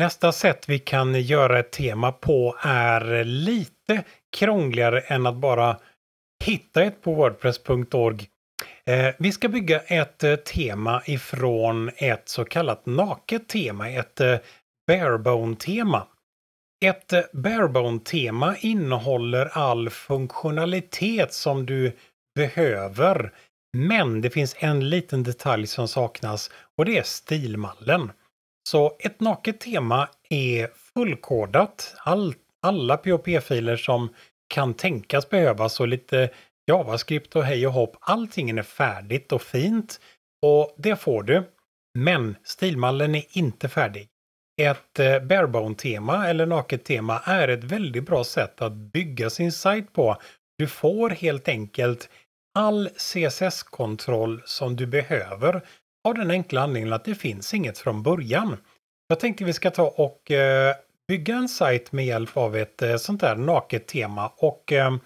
Nästa sätt vi kan göra ett tema på är lite krångligare än att bara hitta ett på wordpress.org. Eh, vi ska bygga ett eh, tema ifrån ett så kallat naket tema, ett eh, barebone-tema. Ett barebone-tema innehåller all funktionalitet som du behöver. Men det finns en liten detalj som saknas och det är stilmallen. Så ett naket tema är fullkodat. All, alla POP-filer som kan tänkas behövas och lite JavaScript och hej och hopp. Allting är färdigt och fint och det får du. Men stilmallen är inte färdig. Ett eh, barebone-tema eller naket-tema är ett väldigt bra sätt att bygga sin sajt på. Du får helt enkelt all CSS-kontroll som du behöver av den enkla anledningen att det finns inget från början. Jag tänkte vi ska ta och eh, bygga en sajt med hjälp av ett eh, sånt här naket tema. Och ehm,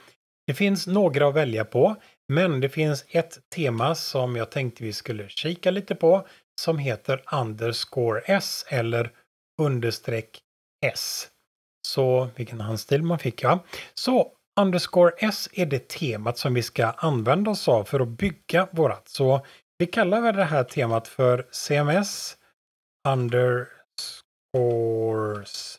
det finns några att välja på. Men det finns ett tema som jag tänkte vi skulle kika lite på som heter underscore s eller understreck s. Så vilken handstil man fick ja. Så underscore s är det temat som vi ska använda oss av för att bygga vårat. Så vi kallar väl det här temat för CMS under Force.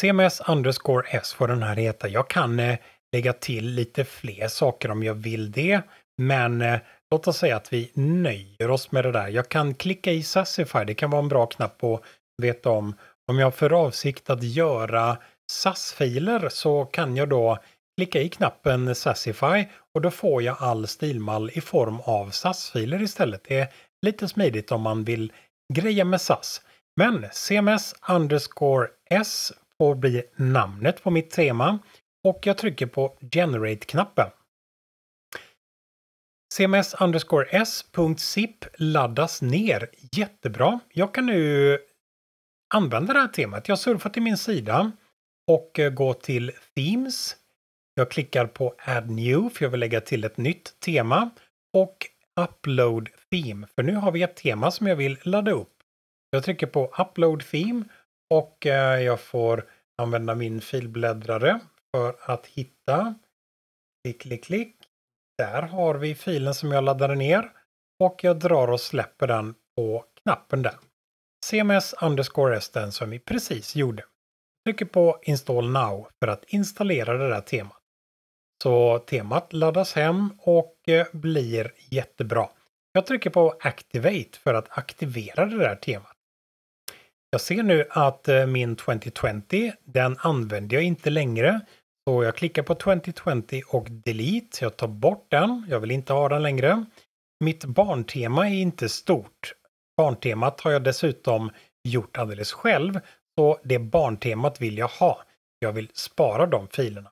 CMS underscore S får den här heta. Jag kan eh, lägga till lite fler saker om jag vill det. Men eh, låt oss säga att vi nöjer oss med det där. Jag kan klicka i Sassify. Det kan vara en bra knapp att veta om. Om jag har för avsikt att göra SAS-filer så kan jag då klicka i knappen Sassify och då får jag all stilmall i form av SAS-filer istället. Det är lite smidigt om man vill greja med SAS. Men CMS underscore S får bli namnet på mitt tema och jag trycker på Generate-knappen. CMS underscore S.zip laddas ner jättebra. Jag kan nu använda det här temat. Jag surfar till min sida och eh, går till Themes. Jag klickar på Add New för jag vill lägga till ett nytt tema och Upload Theme för nu har vi ett tema som jag vill ladda upp. Jag trycker på Upload Theme och eh, jag får använda min filbläddrare för att hitta. Klick, klick, klick. Där har vi filen som jag laddade ner och jag drar och släpper den på knappen där. CMS underscore S den som vi precis gjorde. Trycker på Install Now för att installera det där temat. Så temat laddas hem och eh, blir jättebra. Jag trycker på Activate för att aktivera det där temat. Jag ser nu att eh, min 2020, den använder jag inte längre. Så jag klickar på 2020 och delete. Jag tar bort den. Jag vill inte ha den längre. Mitt barntema är inte stort. Barntemat har jag dessutom gjort alldeles själv. Så det barntemat vill jag ha. Jag vill spara de filerna.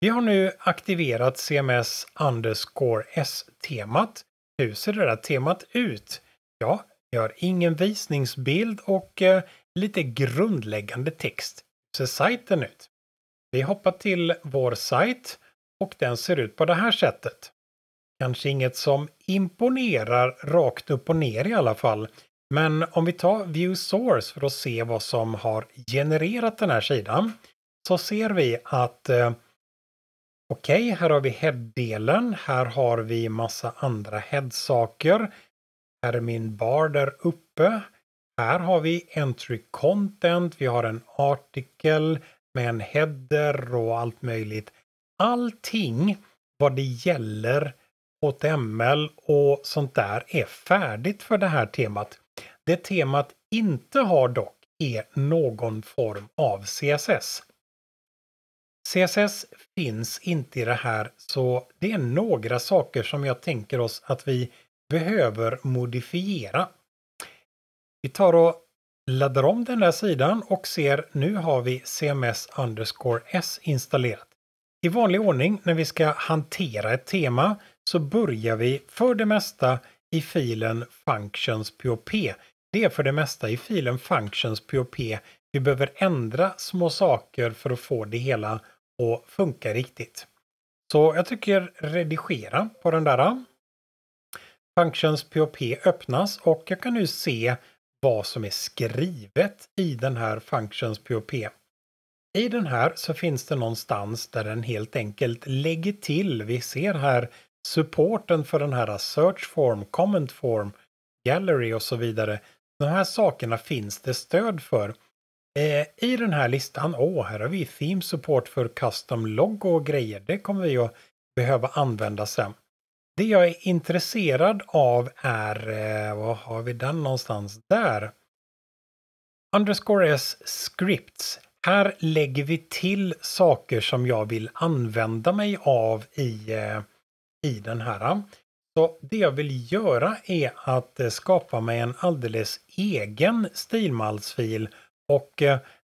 Vi har nu aktiverat CMS underscore S-temat. Hur ser det där temat ut? Ja, vi har ingen visningsbild och eh, lite grundläggande text. Hur ser sajten ut? Vi hoppar till vår sajt och den ser ut på det här sättet. Kanske inget som imponerar rakt upp och ner i alla fall. Men om vi tar View Source för att se vad som har genererat den här sidan så ser vi att eh, okej, okay, här har vi head-delen. Här har vi massa andra head-saker. Här är min bar där uppe. Här har vi entry content, vi har en artikel med en header och allt möjligt. Allting vad det gäller HTML och sånt där är färdigt för det här temat. Det temat inte har dock är någon form av CSS. CSS finns inte i det här så det är några saker som jag tänker oss att vi behöver modifiera. Vi tar och laddar om den där sidan och ser nu har vi CMS underscore S installerat. I vanlig ordning när vi ska hantera ett tema så börjar vi för det mesta i filen functions.pop. Det är för det mesta i filen functions.pop vi behöver ändra små saker för att få det hela att funka riktigt. Så jag tycker redigera på den där. Functions POP öppnas och jag kan nu se vad som är skrivet i den här Functions POP. I den här så finns det någonstans där den helt enkelt lägger till. Vi ser här supporten för den här search form, comment form, gallery och så vidare. De här sakerna finns det stöd för. Eh, I den här listan, åh, oh, här har vi theme support för custom logo och grejer. Det kommer vi att behöva använda sen. Det jag är intresserad av är, eh, vad har vi den någonstans? Där. Underscore S scripts. Här lägger vi till saker som jag vill använda mig av i, eh, i den här. Så det jag vill göra är att eh, skapa mig en alldeles egen stilmalsfil och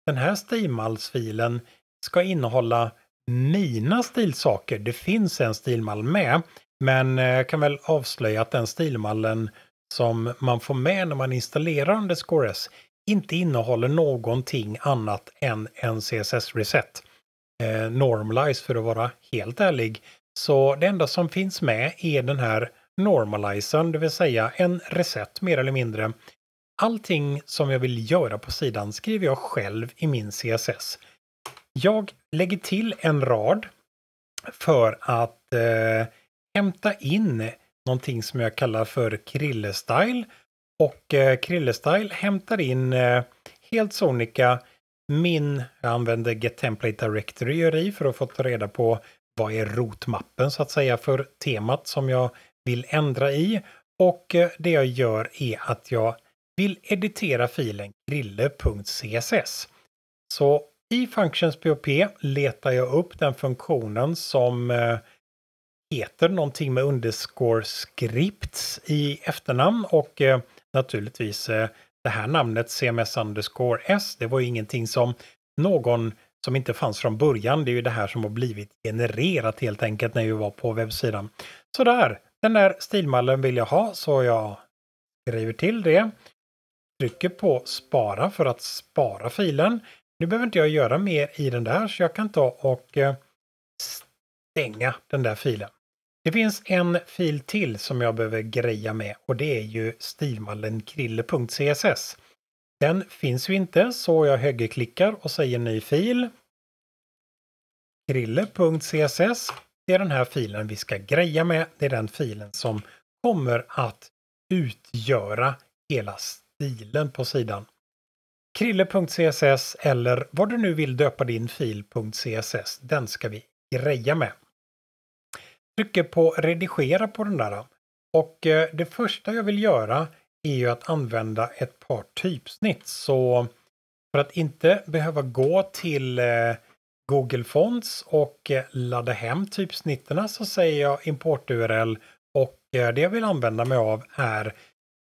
den här stilmalsfilen ska innehålla mina stilsaker. Det finns en stilmall med men eh, jag kan väl avslöja att den stilmallen som man får med när man installerar Underscore S inte innehåller någonting annat än en CSS-reset. Eh, normalize för att vara helt ärlig. Så det enda som finns med är den här normalizern, det vill säga en reset mer eller mindre. Allting som jag vill göra på sidan skriver jag själv i min CSS. Jag lägger till en rad för att eh, hämta in någonting som jag kallar för Krille-style. Och eh, Krille-style hämtar in eh, helt sonika min, jag använder Get Template Directory för att få ta reda på vad är rotmappen så att säga för temat som jag vill ändra i. Och eh, det jag gör är att jag vill editera filen grille.css. Så i FunctionsPHP letar jag upp den funktionen som eh, heter någonting med underscore scripts i efternamn och eh, naturligtvis eh, det här namnet CMS underscore S. Det var ju ingenting som någon som inte fanns från början. Det är ju det här som har blivit genererat helt enkelt när vi var på webbsidan. Så där, den där stilmallen vill jag ha så jag skriver till det. Trycker på spara för att spara filen. Nu behöver inte jag göra mer i den där så jag kan ta och eh, stänga den där filen. Det finns en fil till som jag behöver greja med och det är ju stilmallen krille.css Den finns ju inte så jag högerklickar och säger ny fil. Krille.css. Det är den här filen vi ska greja med. Det är den filen som kommer att utgöra hela stilen på sidan. Krille.css eller vad du nu vill döpa din fil.css, den ska vi greja med trycker på redigera på den där. Och eh, det första jag vill göra är ju att använda ett par typsnitt. Så för att inte behöva gå till eh, Google Fonts och eh, ladda hem typsnitterna så säger jag import-URL och det jag vill använda mig av är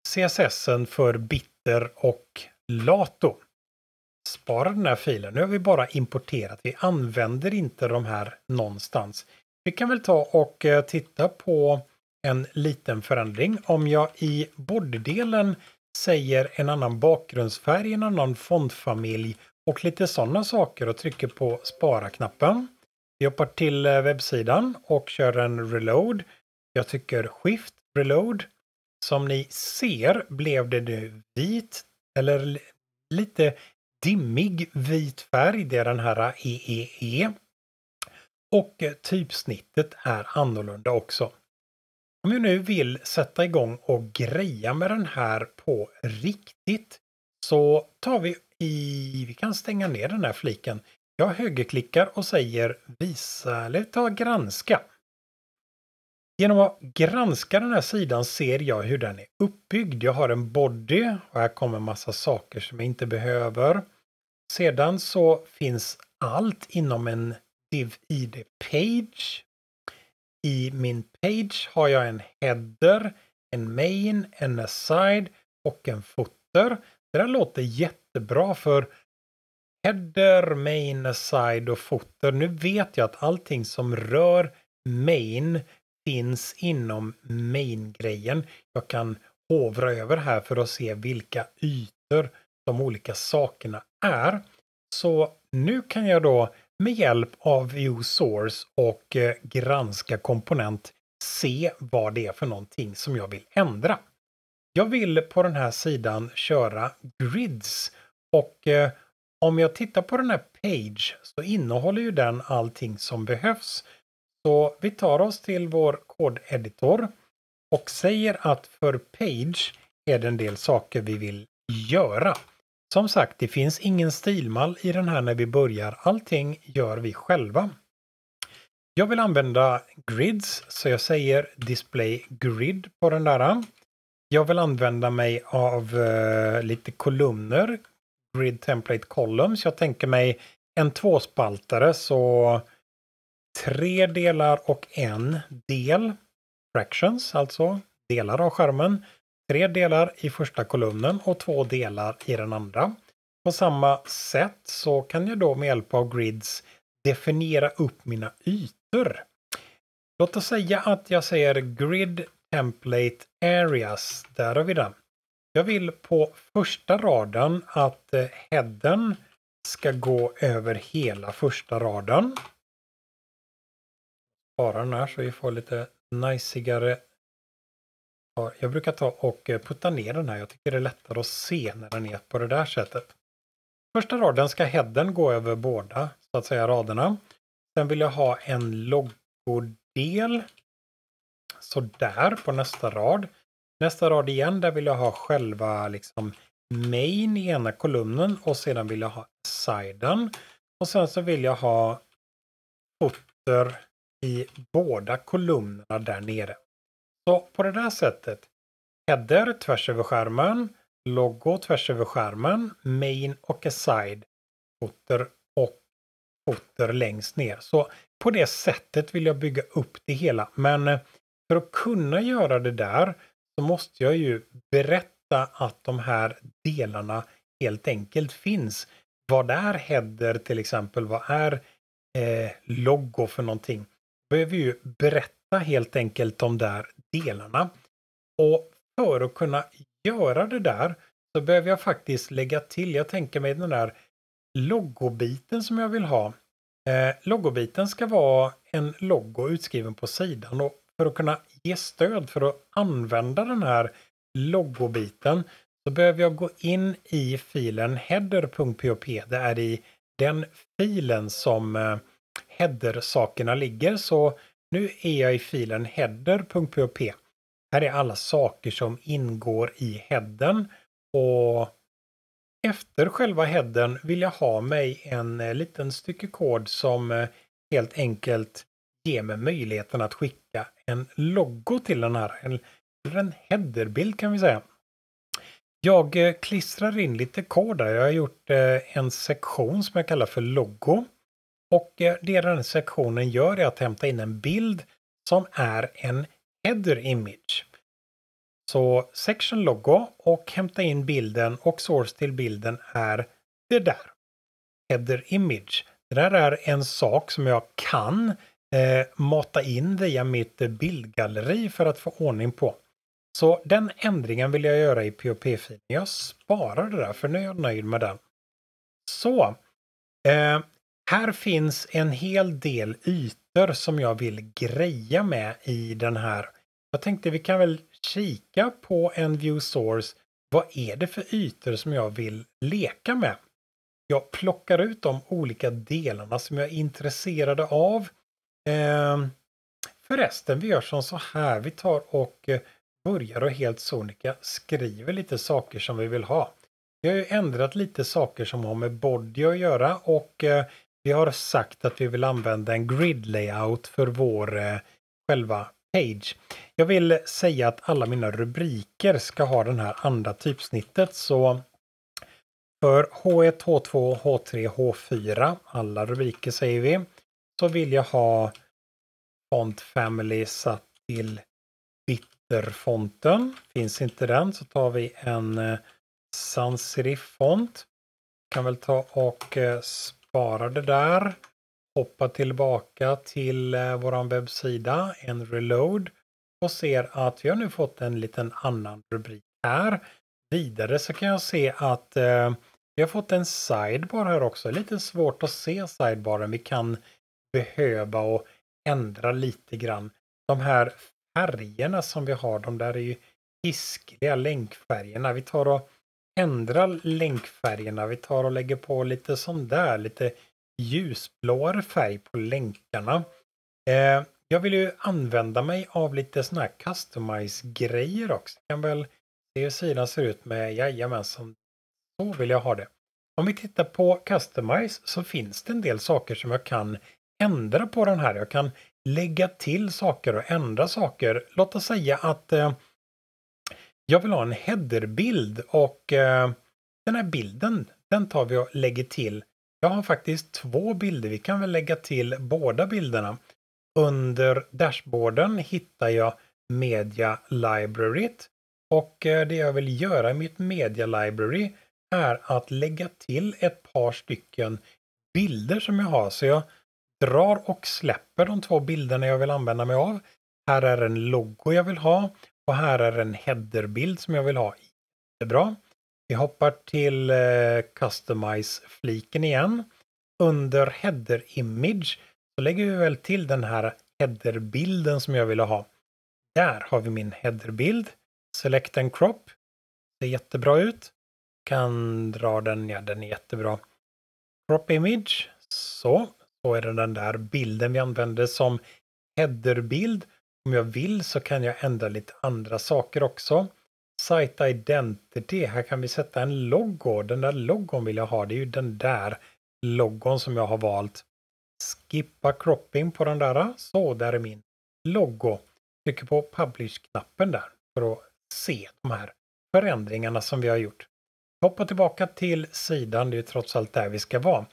CSSen för bitter och lato. Spara den här filen. Nu har vi bara importerat. Vi använder inte de här någonstans. Vi kan väl ta och eh, titta på en liten förändring. Om jag i borddelen säger en annan bakgrundsfärg, en annan fondfamilj och lite sådana saker och trycker på spara-knappen. Vi hoppar till eh, webbsidan och kör en reload. Jag tycker shift reload. Som ni ser blev det nu vit eller lite dimmig vit färg. Det är den här EEE. E e. Och eh, typsnittet är annorlunda också. Om vi nu vill sätta igång och greja med den här på riktigt så tar vi i, vi kan stänga ner den här fliken. Jag högerklickar och säger visa eller ta granska. Genom att granska den här sidan ser jag hur den är uppbyggd. Jag har en body och här kommer massa saker som jag inte behöver. Sedan så finns allt inom en div id page. I min page har jag en header, en main, en aside och en footer. Det där låter jättebra för header, main, aside och footer. Nu vet jag att allting som rör main finns inom main-grejen. Jag kan hovra över här för att se vilka ytor de olika sakerna är. Så nu kan jag då med hjälp av view source och eh, granska komponent se vad det är för någonting som jag vill ändra. Jag vill på den här sidan köra grids och eh, om jag tittar på den här page så innehåller ju den allting som behövs. Så vi tar oss till vår kodeditor och säger att för page är det en del saker vi vill göra. Som sagt, det finns ingen stilmall i den här när vi börjar. Allting gör vi själva. Jag vill använda grids, så jag säger display grid på den där. Jag vill använda mig av eh, lite kolumner, grid template columns. Jag tänker mig en tvåspaltare, så tre delar och en del. Fractions, alltså delar av skärmen tre delar i första kolumnen och två delar i den andra. På samma sätt så kan jag då med hjälp av grids definiera upp mina ytor. Låt oss säga att jag säger grid template areas. Där har vi den. Jag vill på första raden att eh, headen ska gå över hela första raden. Spara den här så vi får lite najsigare jag brukar ta och eh, putta ner den här. Jag tycker det är lättare att se när den är på det där sättet. Första raden ska headen gå över båda så att säga raderna. Sen vill jag ha en loggodel. Så där på nästa rad. Nästa rad igen, där vill jag ha själva liksom main i ena kolumnen och sedan vill jag ha siden. Och sen så vill jag ha footer i båda kolumnerna där nere. Så på det där sättet, header tvärs över skärmen, logo tvärs över skärmen, main och aside, footer och footer längst ner. Så på det sättet vill jag bygga upp det hela. Men eh, för att kunna göra det där så måste jag ju berätta att de här delarna helt enkelt finns. Vad är header till exempel? Vad är eh, logo för någonting? Då behöver ju berätta helt enkelt de där delarna. Och för att kunna göra det där så behöver jag faktiskt lägga till, jag tänker mig den där logobiten som jag vill ha. Eh, logobiten ska vara en logo utskriven på sidan och för att kunna ge stöd för att använda den här logobiten så behöver jag gå in i filen header.php. Det är i den filen som eh, header-sakerna ligger så nu är jag i filen header.php. Här är alla saker som ingår i headen och efter själva headen vill jag ha mig en eh, liten stycke kod som eh, helt enkelt ger mig möjligheten att skicka en logo till den här, eller en headerbild kan vi säga. Jag eh, klistrar in lite kod där. Jag har gjort en sektion som jag kallar för logo. Och eh, det den sektionen gör är att hämta in en bild som är en header image. Så section logo och hämta in bilden och source till bilden är det där. Header image. Det där är en sak som jag kan eh, mata in via mitt eh, bildgalleri för att få ordning på. Så den ändringen vill jag göra i POP-filen. Jag sparar det där för nu är jag nöjd med den. Så eh, här finns en hel del ytor som jag vill greja med i den här. Jag tänkte vi kan väl kika på en view source. Vad är det för ytor som jag vill leka med? Jag plockar ut de olika delarna som jag är intresserad av. Ehm, förresten, vi gör som så här. Vi tar och eh, börjar och helt sonika skriver lite saker som vi vill ha. Vi har ju ändrat lite saker som har med body att göra och eh, vi har sagt att vi vill använda en grid layout för vår eh, själva page. Jag vill säga att alla mina rubriker ska ha den här andra typsnittet så för H1, H2, H3, H4, alla rubriker säger vi, så vill jag ha Font Family satt till Bitterfonten. Finns inte den så tar vi en eh, sans serif font. Kan väl ta och eh, spara det där. Hoppa tillbaka till eh, våran webbsida, en reload och ser att vi har nu fått en liten annan rubrik här. Vidare så kan jag se att eh, vi har fått en sidebar här också. Lite svårt att se sidebaren. Vi kan behöva och ändra lite grann. De här färgerna som vi har, de där är ju hiskliga länkfärgerna. Vi tar och ändra länkfärgerna. Vi tar och lägger på lite sån där, lite ljusblåare färg på länkarna. Eh, jag vill ju använda mig av lite såna här customize-grejer också. Jag kan väl se hur sidan ser ut med, jajamensan, så vill jag ha det. Om vi tittar på customize så finns det en del saker som jag kan ändra på den här. Jag kan lägga till saker och ändra saker. Låt oss säga att eh, jag vill ha en headerbild och eh, den här bilden, den tar vi och lägger till. Jag har faktiskt två bilder, vi kan väl lägga till båda bilderna. Under dashboarden hittar jag Media Libraryt och eh, det jag vill göra i mitt Media Library är att lägga till ett par stycken bilder som jag har. Så jag drar och släpper de två bilderna jag vill använda mig av. Här är en logo jag vill ha. Och här är en headerbild som jag vill ha. Jättebra. Vi hoppar till eh, Customize-fliken igen. Under Header Image så lägger vi väl till den här headerbilden som jag ville ha. Där har vi min headerbild. Select and crop. Ser jättebra ut. Kan dra den, ja den är jättebra. Crop image. Så, så är det den där bilden vi använde som headerbild om jag vill så kan jag ändra lite andra saker också. Site Identity, här kan vi sätta en logo. Den där logon vill jag ha, det är ju den där logon som jag har valt. Skippa cropping på den där, så där är min logo. Trycker på publish-knappen där för att se de här förändringarna som vi har gjort. Hoppa tillbaka till sidan, det är trots allt där vi ska vara.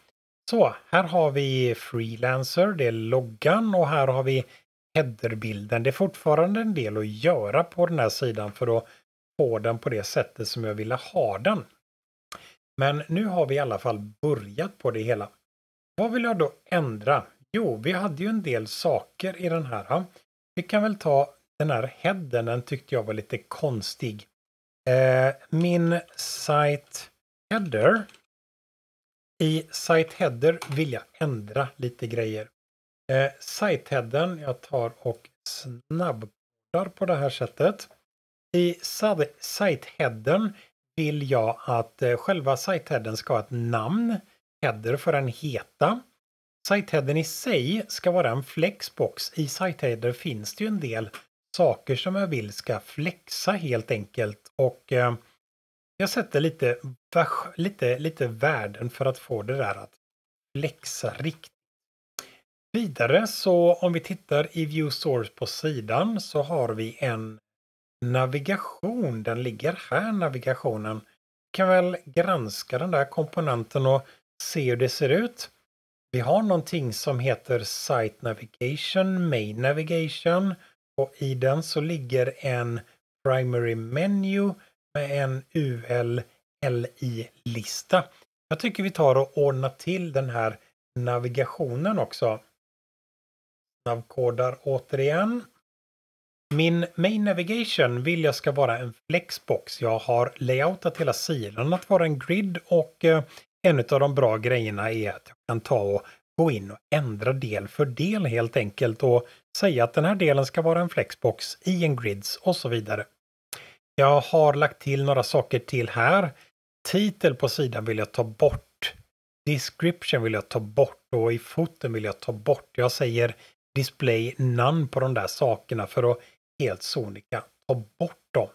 Så här har vi Freelancer, det är loggan och här har vi headerbilden. Det är fortfarande en del att göra på den här sidan för att få den på det sättet som jag ville ha den. Men nu har vi i alla fall börjat på det hela. Vad vill jag då ändra? Jo, vi hade ju en del saker i den här. Vi kan väl ta den här headen, den tyckte jag var lite konstig. Eh, min site header. I site header vill jag ändra lite grejer. Eh, Siteheaden, jag tar och snabbportar på det här sättet. I siteheaden vill jag att eh, själva siteheaden ska ha ett namn. Header för den heta. Siteheaden i sig ska vara en flexbox. I siteheader finns det ju en del saker som jag vill ska flexa helt enkelt. Och eh, jag sätter lite, lite, lite värden för att få det där att flexa riktigt Vidare så om vi tittar i View Source på sidan så har vi en navigation. Den ligger här navigationen. Vi kan väl granska den där komponenten och se hur det ser ut. Vi har någonting som heter Site Navigation, Main Navigation och i den så ligger en Primary Menu med en ULLI-lista. Jag tycker vi tar och ordnar till den här navigationen också snabbkodar återigen. Min main navigation vill jag ska vara en flexbox. Jag har layoutat hela sidan att vara en grid och eh, en av de bra grejerna är att jag kan ta och gå in och ändra del för del helt enkelt och säga att den här delen ska vara en flexbox i en grids och så vidare. Jag har lagt till några saker till här. Titel på sidan vill jag ta bort. Description vill jag ta bort och i foten vill jag ta bort. Jag säger display none på de där sakerna för att helt sonika ta bort dem.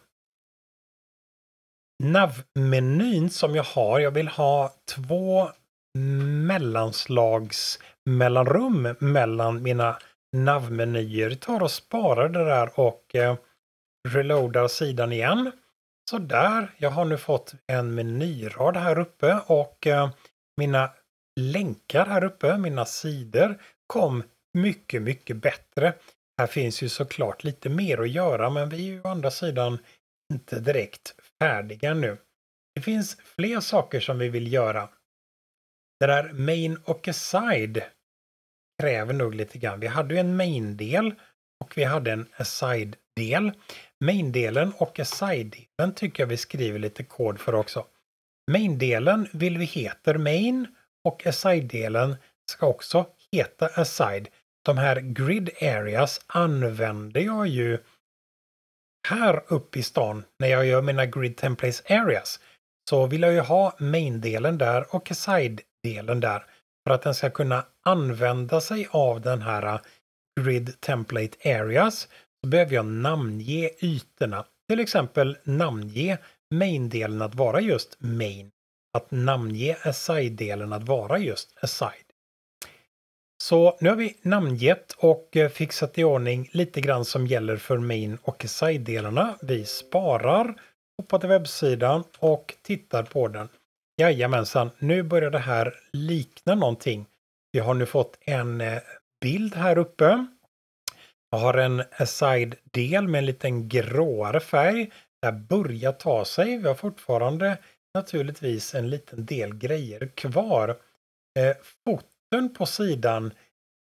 Navmenyn som jag har, jag vill ha två mellanslags mellanrum mellan mina navmenyer. menyer tar och sparar det där och eh, reloadar sidan igen. Så där, jag har nu fått en menyrad här uppe och eh, mina länkar här uppe, mina sidor, kom mycket, mycket bättre. Här finns ju såklart lite mer att göra men vi är ju å andra sidan inte direkt färdiga nu. Det finns fler saker som vi vill göra. Det där main och aside kräver nog lite grann. Vi hade ju en main-del och vi hade en aside-del. Main-delen och aside-delen tycker jag vi skriver lite kod för också. Main-delen vill vi heter main och aside-delen ska också heta aside de här grid areas använder jag ju här uppe i stan när jag gör mina grid templates areas. Så vill jag ju ha main-delen där och side-delen där för att den ska kunna använda sig av den här grid template areas så behöver jag namnge ytorna. Till exempel namnge main-delen att vara just main. Att namnge aside-delen att vara just aside. Så nu har vi namngett och eh, fixat i ordning lite grann som gäller för main och side-delarna. Vi sparar, hoppar till webbsidan och tittar på den. Jajamensan, nu börjar det här likna någonting. Vi har nu fått en eh, bild här uppe. Jag har en aside-del eh, med en liten gråare färg. Där börjar ta sig. Vi har fortfarande naturligtvis en liten del grejer kvar. Eh, fot botten på sidan,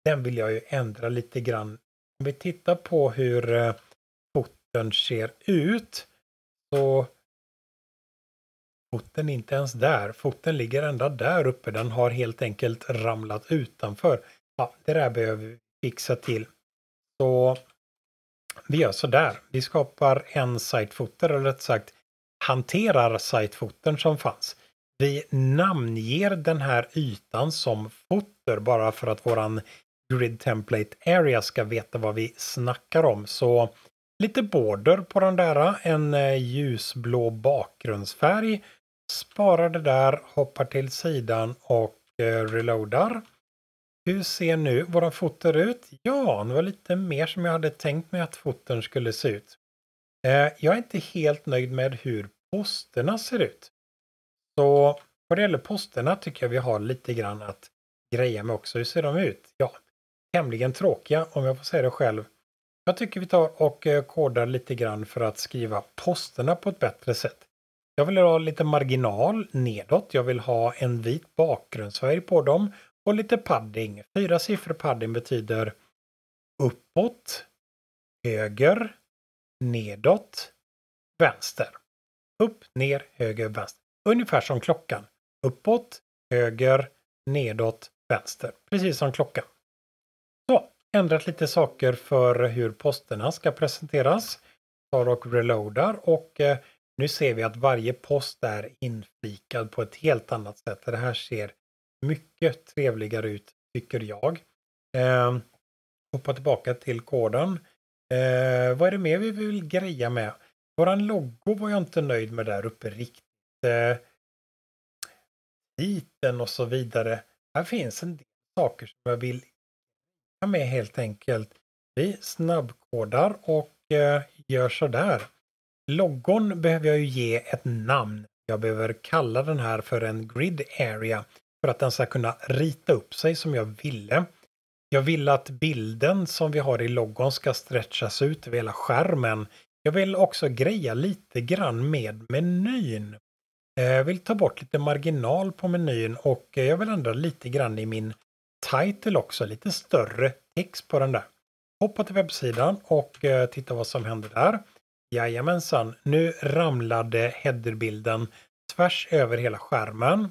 den vill jag ju ändra lite grann. Om vi tittar på hur eh, foten ser ut så foten är inte ens där. Foten ligger ända där uppe. Den har helt enkelt ramlat utanför. Ja, det där behöver vi fixa till. Så vi gör så där. Vi skapar en sitefoter eller rätt sagt hanterar sitefoten som fanns vi namnger den här ytan som footer bara för att våran grid template area ska veta vad vi snackar om. Så lite border på den där, en eh, ljusblå bakgrundsfärg. Sparar det där, hoppar till sidan och eh, reloadar. Hur ser nu våra foter ut? Ja, det var lite mer som jag hade tänkt mig att foten skulle se ut. Eh, jag är inte helt nöjd med hur posterna ser ut. Så vad det gäller posterna tycker jag vi har lite grann att greja med också. Hur ser de ut? Ja, tämligen tråkiga om jag får säga det själv. Jag tycker vi tar och eh, kodar lite grann för att skriva posterna på ett bättre sätt. Jag vill ha lite marginal nedåt. Jag vill ha en vit bakgrundsfärg på dem och lite padding. Fyra siffror padding betyder uppåt, höger, nedåt, vänster. Upp, ner, höger, vänster ungefär som klockan. Uppåt, höger, nedåt, vänster. Precis som klockan. Så, ändrat lite saker för hur posterna ska presenteras. Tar och reloadar och eh, nu ser vi att varje post är inflikad på ett helt annat sätt. Det här ser mycket trevligare ut tycker jag. Eh, hoppa tillbaka till koden. Eh, vad är det mer vi vill greja med? Våran logo var jag inte nöjd med där uppe riktigt. Eh, titeln och så vidare. Här finns en del saker som jag vill ta med helt enkelt. Vi snabbkodar och eh, gör så där. Loggon behöver jag ju ge ett namn. Jag behöver kalla den här för en grid area för att den ska kunna rita upp sig som jag ville. Jag vill att bilden som vi har i loggon ska stretchas ut över hela skärmen. Jag vill också greja lite grann med menyn. Jag eh, vill ta bort lite marginal på menyn och eh, jag vill ändra lite grann i min title också, lite större text på den där. Hoppa till webbsidan och eh, titta vad som händer där. Jajamensan, nu ramlade headerbilden tvärs över hela skärmen.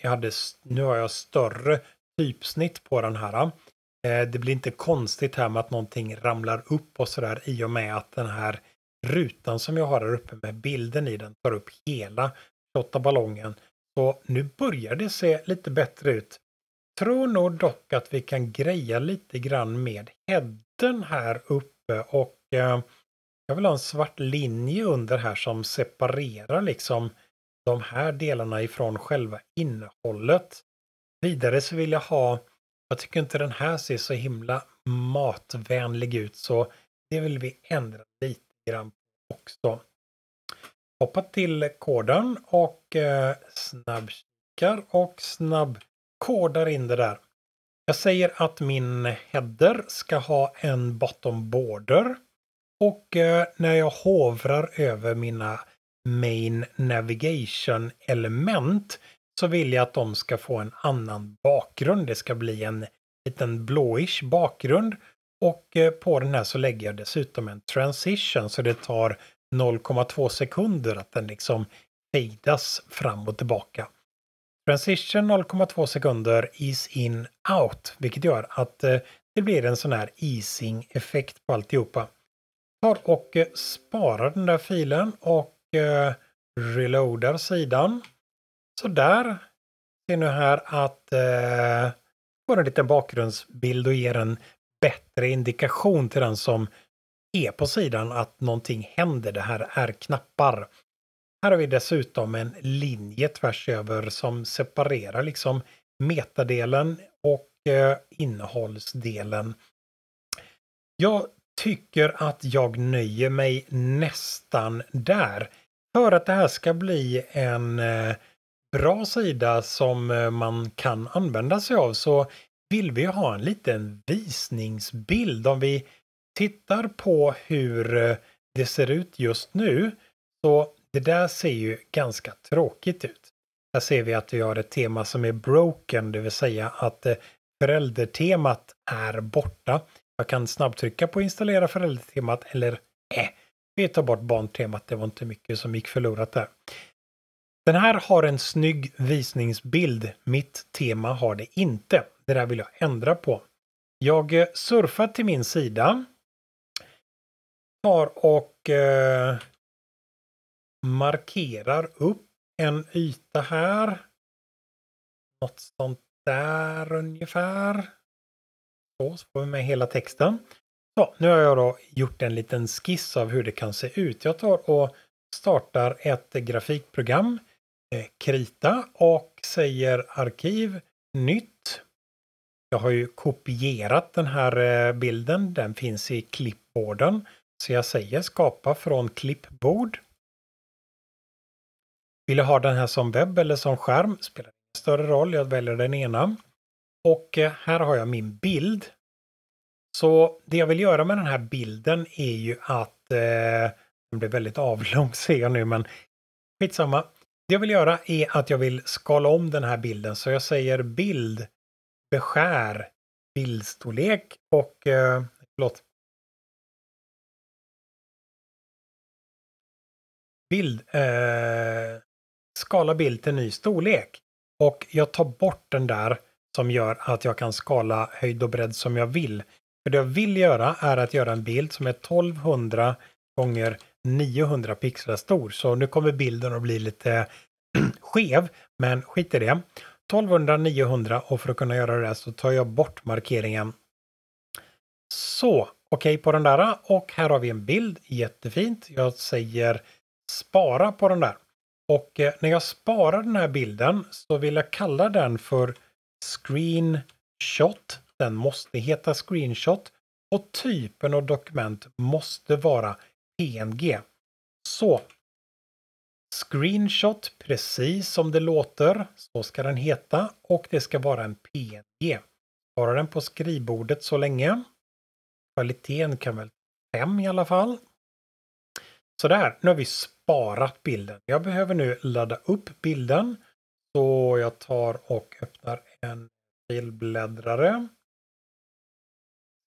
Jag hade, nu har jag större typsnitt på den här. Det blir inte konstigt här med att någonting ramlar upp och sådär i och med att den här rutan som jag har här uppe med bilden i den tar upp hela 28 ballongen. Så nu börjar det se lite bättre ut. Tror nog dock att vi kan greja lite grann med headen här uppe och eh, jag vill ha en svart linje under här som separerar liksom de här delarna ifrån själva innehållet. Vidare så vill jag ha, jag tycker inte den här ser så himla matvänlig ut så det vill vi ändra lite grann också. Hoppa till koden och eh, snabbkikar och snabbkodar in det där. Jag säger att min header ska ha en bottom border. Och eh, när jag hovrar över mina main navigation element så vill jag att de ska få en annan bakgrund. Det ska bli en liten blåish bakgrund och eh, på den här så lägger jag dessutom en transition så det tar 0,2 sekunder att den liksom fejdas fram och tillbaka. Transition 0,2 sekunder is in out, vilket gör att eh, det blir en sån här easing effekt på alltihopa. Tar och eh, sparar den där filen och reloadar sidan. Så där ser nu här att eh, får en liten bakgrundsbild och ger en bättre indikation till den som är på sidan att någonting händer. Det här är knappar. Här har vi dessutom en linje tvärs över som separerar liksom metadelen och eh, innehållsdelen. Jag tycker att jag nöjer mig nästan där. För att det här ska bli en eh, bra sida som eh, man kan använda sig av så vill vi ha en liten visningsbild. Om vi tittar på hur eh, det ser ut just nu så det där ser ju ganska tråkigt ut. Här ser vi att vi har ett tema som är broken, det vill säga att eh, föräldertemat är borta. Jag kan snabbtrycka på installera föräldertemat eller eh, vi tar bort barntemat. Det var inte mycket som gick förlorat där. Den här har en snygg visningsbild. Mitt tema har det inte det där vill jag ändra på. Jag eh, surfar till min sida. Tar och eh, markerar upp en yta här. Något sånt där ungefär. Så, så får vi med hela texten. Så, nu har jag då gjort en liten skiss av hur det kan se ut. Jag tar och startar ett grafikprogram, eh, Krita, och säger arkiv, nytt. Jag har ju kopierat den här eh, bilden. Den finns i klippborden. Så jag säger skapa från klippbord. Vill jag ha den här som webb eller som skärm spelar ingen större roll. Jag väljer den ena. Och eh, här har jag min bild. Så det jag vill göra med den här bilden är ju att... Eh, den blir väldigt avlång ser jag nu men skitsamma. Det jag vill göra är att jag vill skala om den här bilden så jag säger bild beskär bildstorlek och eh, förlåt, bild, eh, skala bild till ny storlek. Och jag tar bort den där som gör att jag kan skala höjd och bredd som jag vill. För det jag vill göra är att göra en bild som är 1200 gånger 900 pixlar stor. Så nu kommer bilden att bli lite skev, men skit i det. 1200, 900 och för att kunna göra det så tar jag bort markeringen. Så, okej okay på den där och här har vi en bild, jättefint. Jag säger spara på den där. Och eh, när jag sparar den här bilden så vill jag kalla den för screenshot. Den måste heta screenshot och typen av dokument måste vara PNG. Så Screenshot, precis som det låter, så ska den heta och det ska vara en PNG. Spara den på skrivbordet så länge. Kvaliteten kan väl 5 i alla fall. Sådär, nu har vi sparat bilden. Jag behöver nu ladda upp bilden. Så jag tar och öppnar en filbläddrare.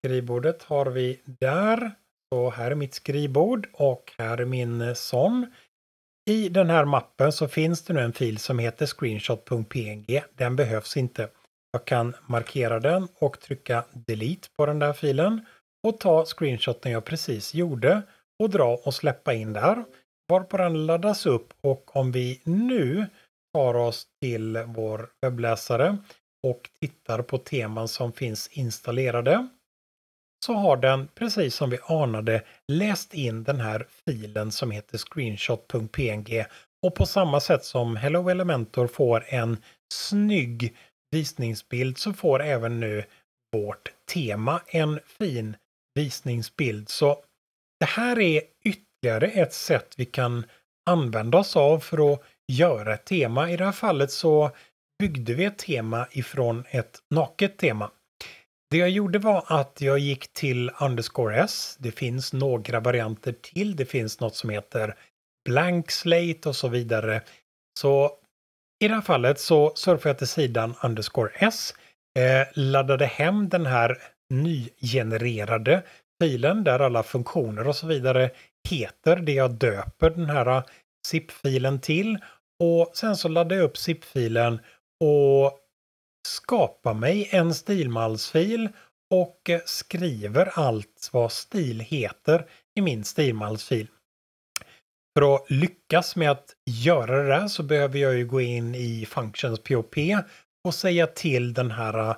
Skrivbordet har vi där. Så här är mitt skrivbord och här är min sån. I den här mappen så finns det nu en fil som heter screenshot.png. Den behövs inte. Jag kan markera den och trycka delete på den där filen och ta screenshoten jag precis gjorde och dra och släppa in där. Varpå den laddas upp och om vi nu tar oss till vår webbläsare och tittar på teman som finns installerade så har den, precis som vi anade, läst in den här filen som heter screenshot.png och på samma sätt som Hello Elementor får en snygg visningsbild så får även nu vårt tema en fin visningsbild. Så det här är ytterligare ett sätt vi kan använda oss av för att göra ett tema. I det här fallet så byggde vi ett tema ifrån ett naket tema. Det jag gjorde var att jag gick till underscore s. Det finns några varianter till. Det finns något som heter blank slate och så vidare. Så i det här fallet så surfade jag till sidan underscore s, eh, laddade hem den här nygenererade filen där alla funktioner och så vidare heter det jag döper den här zip-filen till. Och sen så laddade jag upp zip-filen och skapar mig en stilmallsfil och eh, skriver allt vad stil heter i min stilmallsfil. För att lyckas med att göra det där så behöver jag ju gå in i Functions POP och säga till den här eh,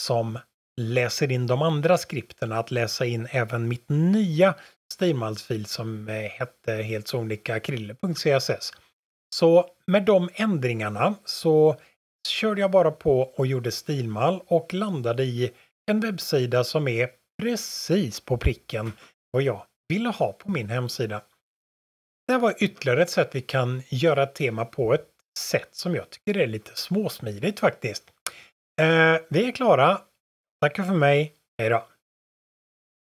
som läser in de andra skripterna att läsa in även mitt nya stilmallsfil som eh, hette helt sonika krille.css. Så med de ändringarna så så körde jag bara på och gjorde stilmall och landade i en webbsida som är precis på pricken vad jag ville ha på min hemsida. Det här var ytterligare ett sätt vi kan göra ett tema på ett sätt som jag tycker är lite småsmidigt faktiskt. Eh, vi är klara. Tackar för mig. Hej då!